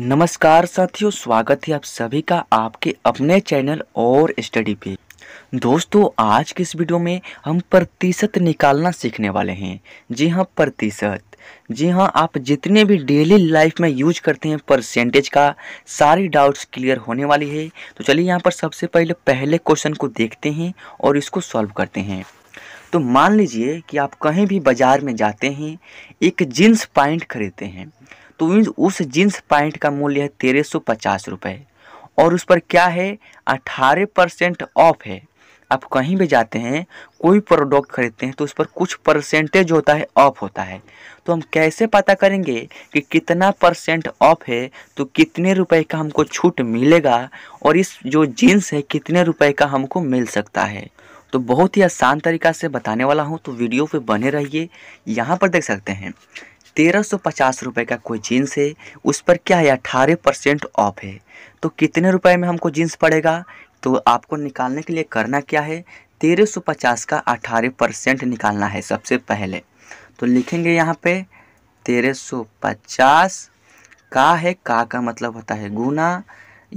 नमस्कार साथियों स्वागत है आप सभी का आपके अपने चैनल और स्टडी पे दोस्तों आज के इस वीडियो में हम प्रतिशत निकालना सीखने वाले हैं जी हाँ प्रतिशत जी हाँ आप जितने भी डेली लाइफ में यूज करते हैं परसेंटेज का सारी डाउट्स क्लियर होने वाली है तो चलिए यहाँ पर सबसे पहले पहले क्वेश्चन को देखते हैं और इसको सॉल्व करते हैं तो मान लीजिए कि आप कहीं भी बाज़ार में जाते हैं एक जीन्स पैंट खरीदते हैं तो मीन्स उस जीन्स पैंट का मूल्य है तेरह सौ पचास रुपये और उस पर क्या है अठारह परसेंट ऑफ है आप कहीं भी जाते हैं कोई प्रोडक्ट खरीदते हैं तो उस पर कुछ परसेंटेज होता है ऑफ होता है तो हम कैसे पता करेंगे कि कितना परसेंट ऑफ है तो कितने रुपए का हमको छूट मिलेगा और इस जो जीन्स है कितने रुपए का हमको मिल सकता है तो बहुत ही आसान तरीका से बताने वाला हूँ तो वीडियो पे बने रहिए यहाँ पर देख सकते हैं तेरह सौ पचास रुपये का कोई जीन्स है उस पर क्या है अठारह परसेंट ऑफ है तो कितने रुपए में हमको जीन्स पड़ेगा तो आपको निकालने के लिए करना क्या है तेरह सौ पचास का अठारह परसेंट निकालना है सबसे पहले तो लिखेंगे यहाँ पे तेरह सौ पचास का है का का मतलब होता है गुना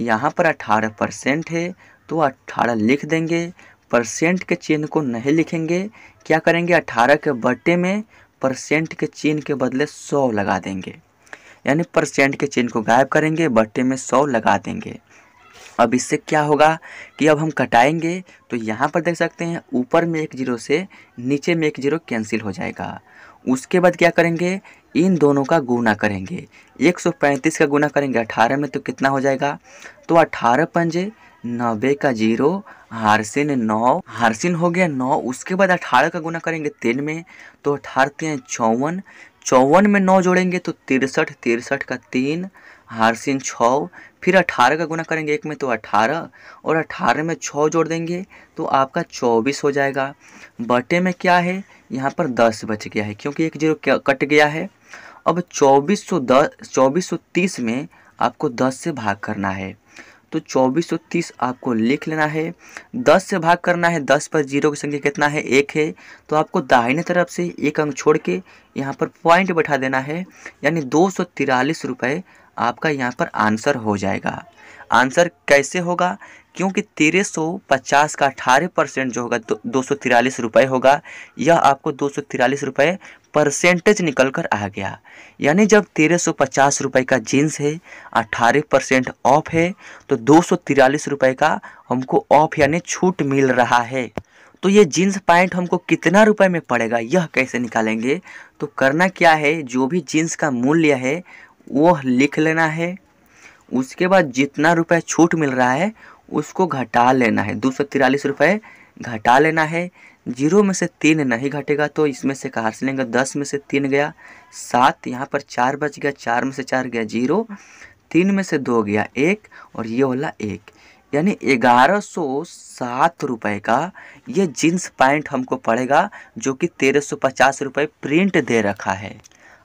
यहाँ पर अठारह परसेंट है तो अट्ठारह लिख देंगे परसेंट के चिन्ह को नहीं लिखेंगे क्या करेंगे अट्ठारह के बट्टे में परसेंट के चिन्ह के बदले सौ लगा देंगे यानी परसेंट के चिन्ह को गायब करेंगे बट्टे में सौ लगा देंगे अब इससे क्या होगा कि अब हम कटाएंगे तो यहाँ पर देख सकते हैं ऊपर में एक जीरो से नीचे में एक जीरो कैंसिल हो जाएगा उसके बाद क्या करेंगे इन दोनों का गुना करेंगे 135 का गुना करेंगे 18 में तो कितना हो जाएगा तो 18 पंजे नब्बे का जीरो हारसिन नौ हारसिन हो गया नौ उसके बाद अठारह का गुना करेंगे तीन में तो अठारह तीन चौवन चौवन में नौ जोड़ेंगे तो तिरसठ तिरसठ का तीन हारसिन छ फिर अठारह का गुना करेंगे एक में तो अठारह और अठारह में छः जोड़ देंगे तो आपका चौबीस हो जाएगा बटे में क्या है यहाँ पर दस बच गया है क्योंकि एक जीरो कट गया है अब 2410 2430 में आपको 10 से भाग करना है तो 2430 आपको लिख लेना है 10 से भाग करना है 10 पर जीरो की संख्या कितना है एक है तो आपको दाहिने तरफ से एक अंक छोड़ के यहाँ पर पॉइंट बैठा देना है यानी दो सौ आपका यहाँ पर आंसर हो जाएगा आंसर कैसे होगा क्योंकि तेरह सौ पचास का अठारह परसेंट जो होगा दो सौ तिरालीस रुपये होगा यह आपको दो सौ तिरालीस रुपये परसेंटेज निकल कर आ गया यानी जब तेरह सौ पचास रुपये का जीन्स है अठारह परसेंट ऑफ है तो दो सौ तिरालीस रुपये का हमको ऑफ यानी छूट मिल रहा है तो ये जीन्स पैंट हमको कितना रुपए में पड़ेगा यह कैसे निकालेंगे तो करना क्या है जो भी जीन्स का मूल्य है वह लिख लेना है उसके बाद जितना रुपए छूट मिल रहा है उसको घटा लेना है दो सौ तिरालीस रुपये घटा लेना है जीरो में से तीन नहीं घटेगा तो इसमें से कहा से लेंगे दस में से तीन गया सात यहाँ पर चार बच गया चार में से चार गया जीरो तीन में से दो गया एक और ये वाला एक यानी ग्यारह सौ सात रुपये का ये जीन्स पैंट हमको पड़ेगा जो कि तेरह सौ पचास रुपये प्रिंट दे रखा है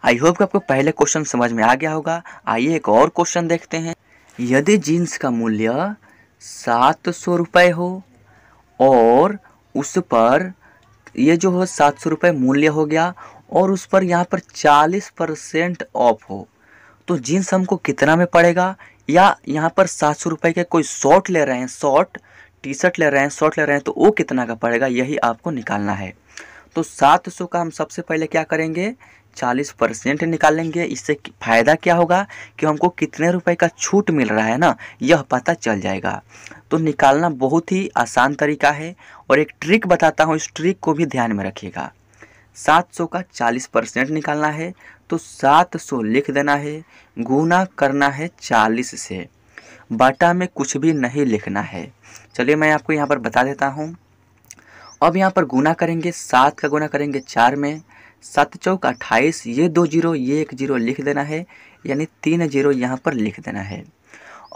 आई होप कि आपको पहले क्वेश्चन समझ में आ गया होगा आइए एक और क्वेश्चन देखते हैं यदि जीन्स का मूल्य सात सौ रुपये हो और उस पर ये जो हो सात सौ रुपये मूल्य हो गया और उस पर यहाँ पर चालीस परसेंट ऑफ हो तो जीन्स हमको कितना में पड़ेगा या यहाँ पर सात सौ रुपये के कोई शॉर्ट ले रहे हैं शॉर्ट टी शर्ट ले रहे हैं शॉर्ट ले रहे हैं तो वो कितना का पड़ेगा यही आपको निकालना है तो सात सौ का हम सबसे पहले क्या करेंगे चालीस परसेंट निकालेंगे इससे फ़ायदा क्या होगा कि हमको कितने रुपए का छूट मिल रहा है ना यह पता चल जाएगा तो निकालना बहुत ही आसान तरीका है और एक ट्रिक बताता हूँ इस ट्रिक को भी ध्यान में रखिएगा सात सौ का चालीस परसेंट निकालना है तो सात सौ लिख देना है गुना करना है चालीस से बाटा में कुछ भी नहीं लिखना है चलिए मैं आपको यहाँ पर बता देता हूँ अब यहाँ पर गुना करेंगे सात का गुना करेंगे चार में सात चौक अट्ठाईस ये दो जीरो ये एक जीरो लिख देना है यानी तीन जीरो यहाँ पर लिख देना है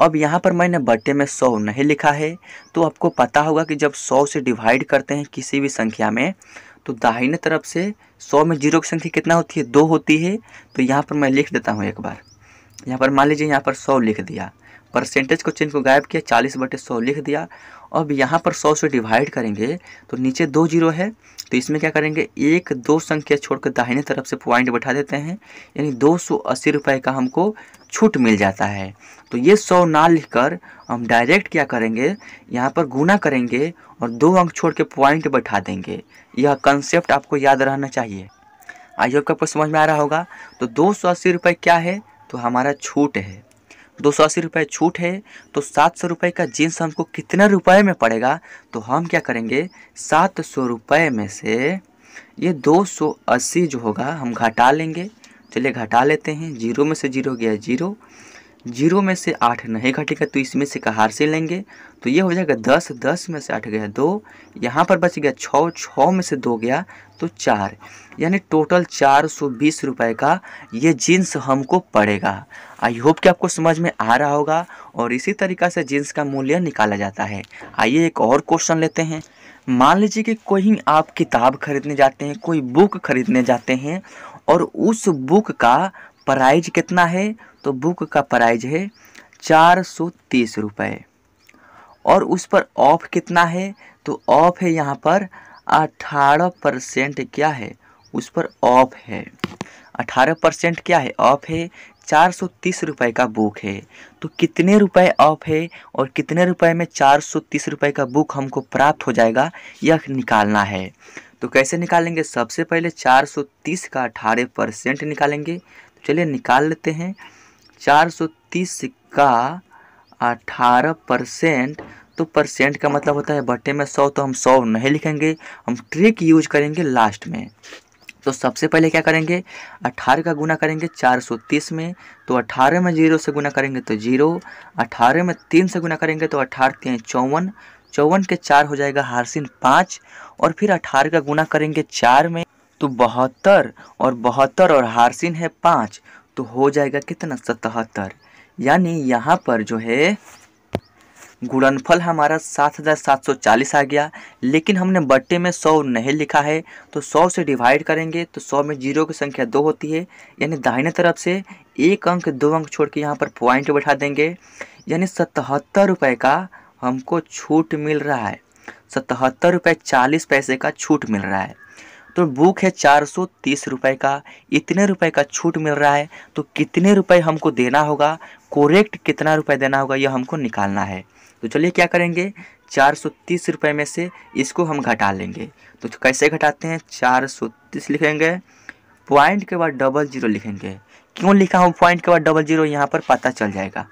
अब यहाँ पर मैंने बटे में सौ नहीं लिखा है तो आपको पता होगा कि जब सौ से डिवाइड करते हैं किसी भी संख्या में तो दाहिने तरफ से सौ में जीरो की संख्या कितना होती है दो होती है तो यहाँ पर मैं लिख देता हूँ एक बार यहाँ पर मान लीजिए यहाँ पर सौ लिख दिया परसेंटेज को चेंज को गायब किया चालीस बटे सौ लिख दिया अब यहाँ पर सौ से डिवाइड करेंगे तो नीचे दो जीरो है तो इसमें क्या करेंगे एक दो संख्या छोड़कर दाहिने तरफ से पॉइंट बैठा देते हैं यानी दो सौ अस्सी रुपये का हमको छूट मिल जाता है तो ये सौ ना लिखकर हम डायरेक्ट क्या करेंगे यहाँ पर गुना करेंगे और दो अंक छोड़ के पॉइंट बैठा देंगे यह कंसेप्ट आपको याद रहना चाहिए आइए आपको समझ में आ रहा होगा तो दो सौ अस्सी रुपये क्या है तो हमारा छूट है दो सौ अस्सी रुपये छूट है तो सात सौ रुपये का जीन्स हमको कितने रुपए में पड़ेगा तो हम क्या करेंगे सात सौ रुपये में से ये दो सौ अस्सी जो होगा हम घटा लेंगे चलिए घटा लेते हैं जीरो में से जीरो गया जीरो जीरो में से आठ नहीं घटेगा तो इसमें से कहार से लेंगे तो ये हो जाएगा दस दस में से आठ गया दो यहाँ पर बच गया छः छः में से दो गया तो चार यानी टोटल चार सौ बीस रुपये का ये जीन्स हमको पड़ेगा आई होप कि आपको समझ में आ रहा होगा और इसी तरीका से जीन्स का मूल्य निकाला जाता है आइए एक और क्वेश्चन लेते हैं मान लीजिए कि कोई आप किताब खरीदने जाते हैं कोई बुक खरीदने जाते हैं और उस बुक का प्राइज कितना है तो बुक का प्राइज है चार सौ तीस रुपये और उस पर ऑफ कितना है तो ऑफ है यहाँ पर अठारह परसेंट क्या है उस पर ऑफ है अठारह परसेंट क्या है ऑफ है चार सौ तीस रुपये का बुक है तो कितने रुपए ऑफ है और कितने रुपए में चार सौ तीस रुपये का बुक हमको प्राप्त हो जाएगा यह निकालना है तो कैसे निकालेंगे सबसे पहले चार सौ तीस का अठारह परसेंट निकालेंगे चलिए निकाल लेते हैं 430 का 18 परसेंट तो परसेंट का मतलब होता है बटे में सौ तो हम सौ नहीं लिखेंगे हम ट्रिक यूज करेंगे लास्ट में तो सबसे पहले क्या करेंगे 18 का गुना करेंगे 430 में तो 18 में जीरो से गुना करेंगे तो जीरो 18 में तीन से गुना करेंगे तो अठारह तीन तो चौवन चौवन के चार हो जाएगा हारसिन पाँच और फिर अठारह का गुना करेंगे चार में तो बहत्तर और बहत्तर और हारसिन है पाँच तो हो जाएगा कितना सतहत्तर यानी यहाँ पर जो है गुणनफल हमारा सात हज़ार सात सौ चालीस आ गया लेकिन हमने बट्टे में सौ नहीं लिखा है तो सौ से डिवाइड करेंगे तो सौ में जीरो की संख्या दो होती है यानी दाहिने तरफ से एक अंक दो अंक छोड़ के यहाँ पर पॉइंट बैठा देंगे यानी सतहत्तर रुपये का हमको छूट मिल रहा है सतहत्तर रुपये चालीस पैसे का छूट मिल रहा है तो बुक है चार सौ तीस रुपये का इतने रुपए का छूट मिल रहा है तो कितने रुपए हमको देना होगा कोरेक्ट कितना रुपए देना होगा यह हमको निकालना है तो चलिए क्या करेंगे चार सौ तीस रुपये में से इसको हम घटा लेंगे तो कैसे घटाते हैं चार सौ तीस लिखेंगे पॉइंट के बाद डबल जीरो लिखेंगे क्यों लिखा हूँ पॉइंट के बाद डबल जीरो यहाँ पर पता चल जाएगा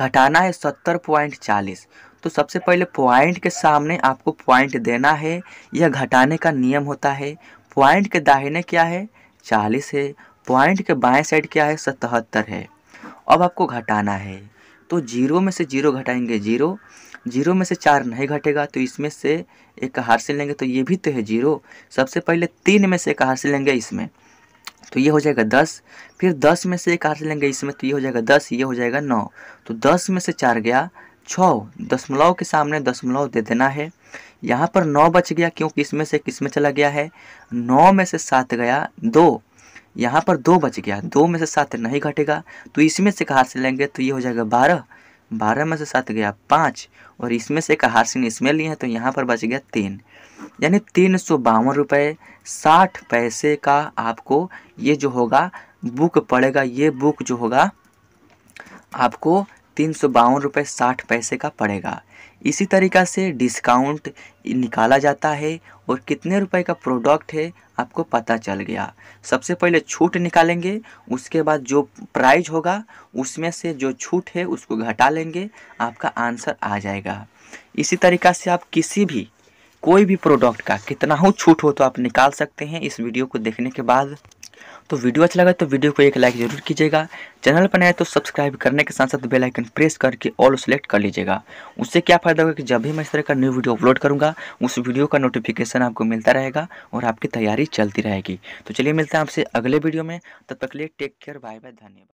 घटाना है सत्तर पॉइंट चालीस तो सबसे पहले पॉइंट के सामने आपको पॉइंट देना है यह घटाने का नियम होता है पॉइंट के दाहिने क्या है चालीस है पॉइंट के बाएं साइड क्या है सतहत्तर है अब आपको घटाना है तो जीरो में से जीरो घटाएंगे जीरो जीरो में से चार नहीं घटेगा तो इसमें से एक हार से लेंगे तो ये भी तो है जीरो सबसे पहले तीन में से एक हार से लेंगे इसमें तो ये हो जाएगा दस फिर दस में से एक हार से लेंगे इसमें तो ये हो जाएगा दस ये हो जाएगा नौ तो दस में से चार गया छ दशमलव के सामने दशमलव दे देना है यहाँ पर नौ बच गया क्योंकि इसमें से किस में चला गया है नौ में से सात गया दो यहाँ पर दो बच गया दो में से सात नहीं घटेगा तो इसमें से कहाँ से लेंगे तो ये हो जाएगा बारह बारह में से सात गया पाँच और इसमें से कहा हारसिन इसमें लिए हैं तो यहाँ पर बच गया तीन यानी तीन सौ बावन रुपये साठ पैसे का आपको ये जो होगा बुक पड़ेगा ये बुक जो होगा आपको तीन सौ बावन रुपये साठ पैसे का पड़ेगा इसी तरीका से डिस्काउंट निकाला जाता है और कितने रुपए का प्रोडक्ट है आपको पता चल गया सबसे पहले छूट निकालेंगे उसके बाद जो प्राइज होगा उसमें से जो छूट है उसको घटा लेंगे आपका आंसर आ जाएगा इसी तरीका से आप किसी भी कोई भी प्रोडक्ट का कितना हो छूट हो तो आप निकाल सकते हैं इस वीडियो को देखने के बाद तो वीडियो अच्छा लगा तो वीडियो को एक लाइक जरूर कीजिएगा चैनल पर नया तो सब्सक्राइब करने के साथ साथ बेल आइकन प्रेस करके ऑल सेलेक्ट कर लीजिएगा उससे क्या फ़ायदा होगा कि जब भी मैं इस तरह का न्यू वीडियो अपलोड करूँगा उस वीडियो का नोटिफिकेशन आपको मिलता रहेगा और आपकी तैयारी चलती रहेगी तो चलिए मिलते हैं आपसे अगले वीडियो में तब तक लिए टेक केयर बाय बाय धन्यवाद